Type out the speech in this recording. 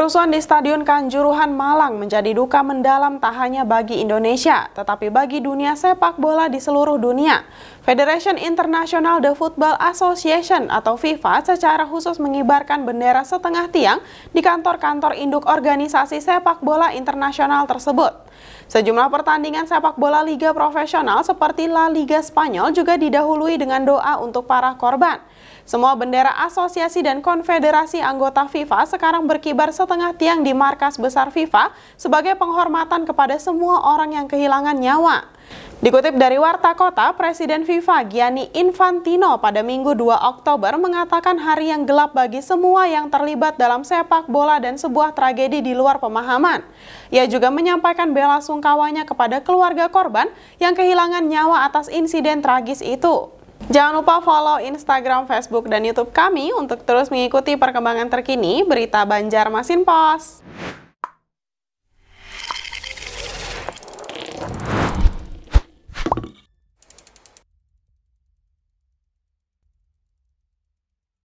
Kerusuhan di Stadion Kanjuruhan Malang menjadi duka mendalam tak hanya bagi Indonesia, tetapi bagi dunia sepak bola di seluruh dunia. Federation International the Football Association atau FIFA secara khusus mengibarkan bendera setengah tiang di kantor-kantor induk organisasi sepak bola internasional tersebut. Sejumlah pertandingan sepak bola liga profesional seperti La Liga Spanyol juga didahului dengan doa untuk para korban. Semua bendera asosiasi dan konfederasi anggota FIFA sekarang berkibar setengah tiang di markas besar FIFA sebagai penghormatan kepada semua orang yang kehilangan nyawa. Dikutip dari Warta Kota, Presiden FIFA Gianni Infantino pada Minggu 2 Oktober mengatakan hari yang gelap bagi semua yang terlibat dalam sepak bola dan sebuah tragedi di luar pemahaman. Ia juga menyampaikan bela sungkawanya kepada keluarga korban yang kehilangan nyawa atas insiden tragis itu. Jangan lupa follow Instagram, Facebook, dan Youtube kami untuk terus mengikuti perkembangan terkini berita Banjarmasin Pos.